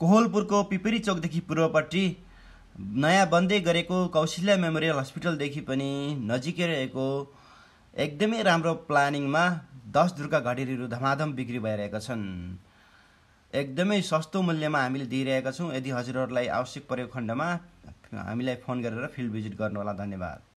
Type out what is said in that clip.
कोहलपुरको पिपेरी चौकदेखि पूर्वपट्टि नयाँ बन्दै गरेको कौशल्या मेमोरियल हस्पिटलदेखि पनि नजिकै रहेको एकदमै राम्रो प्लानिङमा दस दुर्गा घडेरीहरू धमाधम बिक्री भइरहेका छन् एकदमै सस्तो मूल्यमा हामीले दिइरहेका छौँ यदि हजुरहरूलाई आवश्यक परेको खण्डमा हामीलाई फोन गरेर फिल्ड भिजिट गर्नुहोला धन्यवाद